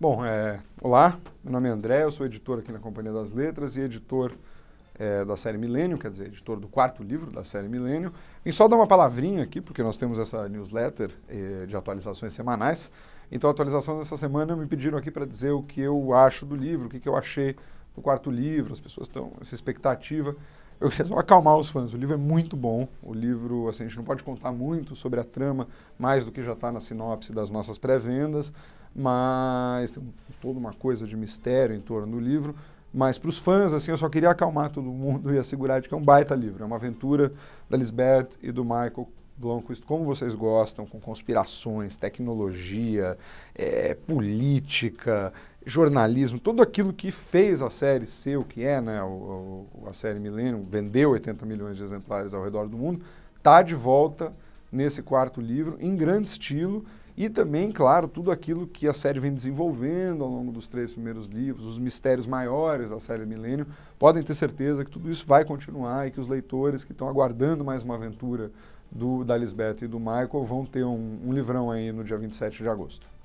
Bom, é, olá, meu nome é André, eu sou editor aqui na Companhia das Letras e editor é, da série Milênio, quer dizer, editor do quarto livro da série Milênio. E só dar uma palavrinha aqui, porque nós temos essa newsletter é, de atualizações semanais. Então, a atualização dessa semana me pediram aqui para dizer o que eu acho do livro, o que, que eu achei do quarto livro, as pessoas estão essa expectativa eu queria só acalmar os fãs. O livro é muito bom. O livro, assim, a gente não pode contar muito sobre a trama, mais do que já está na sinopse das nossas pré-vendas, mas tem toda uma coisa de mistério em torno do livro. Mas para os fãs, assim, eu só queria acalmar todo mundo e assegurar de que é um baita livro. É uma aventura da Lisbeth e do Michael Blomquist, como vocês gostam, com conspirações, tecnologia, é, política, jornalismo, tudo aquilo que fez a série ser o que é, né, o, o, a série Millennium, vendeu 80 milhões de exemplares ao redor do mundo, está de volta nesse quarto livro, em grande estilo, e também, claro, tudo aquilo que a série vem desenvolvendo ao longo dos três primeiros livros, os mistérios maiores da série Milênio, podem ter certeza que tudo isso vai continuar e que os leitores que estão aguardando mais uma aventura do, da Lisbeth e do Michael vão ter um, um livrão aí no dia 27 de agosto.